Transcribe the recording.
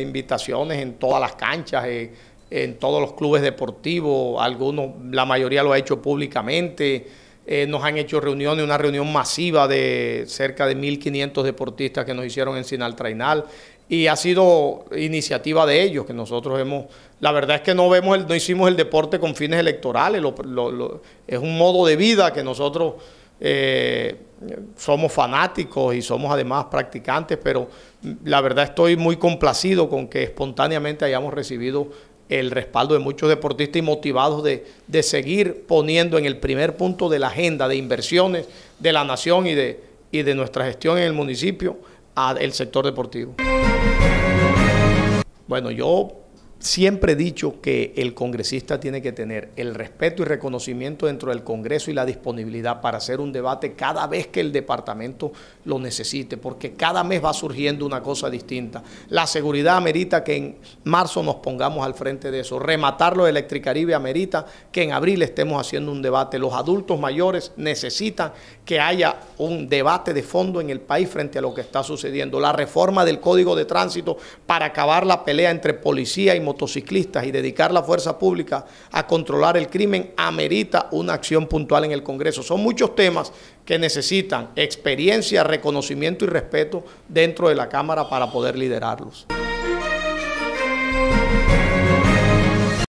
invitaciones en todas las canchas, eh, en todos los clubes deportivos, algunos, la mayoría lo ha hecho públicamente. Eh, nos han hecho reuniones, una reunión masiva de cerca de 1.500 deportistas que nos hicieron en trainal Y ha sido iniciativa de ellos que nosotros hemos. La verdad es que no vemos, no hicimos el deporte con fines electorales. es un modo de vida que nosotros eh, somos fanáticos y somos además practicantes, pero la verdad estoy muy complacido con que espontáneamente hayamos recibido el respaldo de muchos deportistas y motivados de, seguir poniendo en el primer punto de la agenda de inversiones de la nación y de, y de nuestra gestión en el municipio al sector deportivo. Bueno, yo siempre he dicho que el congresista tiene que tener el respeto y reconocimiento dentro del Congreso y la disponibilidad para hacer un debate cada vez que el departamento lo necesite, porque cada mes va surgiendo una cosa distinta. La seguridad amerita que en marzo nos pongamos al frente de eso, lo de Electricaribe amerita que en abril estemos haciendo un debate. Los adultos mayores necesitan que haya un debate de fondo en el país frente a lo que está sucediendo. La reforma del Código de Tránsito para acabar la pelea entre policía y motociclistas y dedicar la fuerza pública a controlar el crimen amerita una acción puntual en el Congreso. Son muchos temas que necesitan experiencia, reconocimiento y respeto dentro de la Cámara para poder liderarlos.